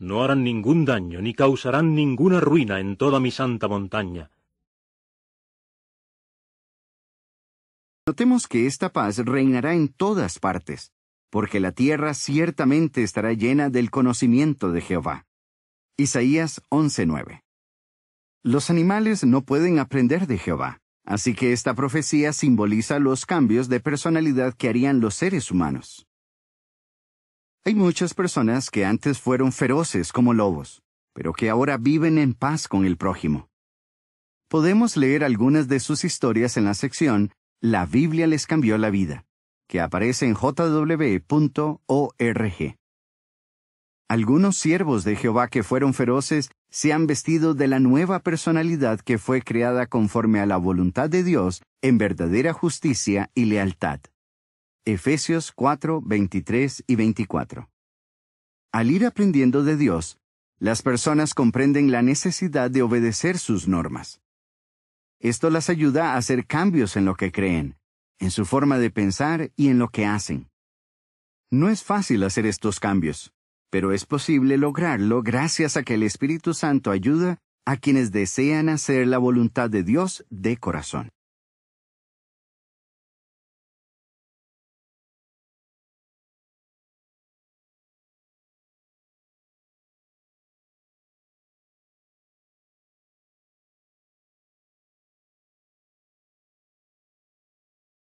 no harán ningún daño ni causarán ninguna ruina en toda mi santa montaña. Notemos que esta paz reinará en todas partes, porque la tierra ciertamente estará llena del conocimiento de Jehová. Isaías 11:9 Los animales no pueden aprender de Jehová, así que esta profecía simboliza los cambios de personalidad que harían los seres humanos. Hay muchas personas que antes fueron feroces como lobos, pero que ahora viven en paz con el prójimo. Podemos leer algunas de sus historias en la sección La Biblia les cambió la vida, que aparece en jw.org. Algunos siervos de Jehová que fueron feroces se han vestido de la nueva personalidad que fue creada conforme a la voluntad de Dios en verdadera justicia y lealtad. Efesios 4, 23 y 24. Al ir aprendiendo de Dios, las personas comprenden la necesidad de obedecer sus normas. Esto las ayuda a hacer cambios en lo que creen, en su forma de pensar y en lo que hacen. No es fácil hacer estos cambios, pero es posible lograrlo gracias a que el Espíritu Santo ayuda a quienes desean hacer la voluntad de Dios de corazón.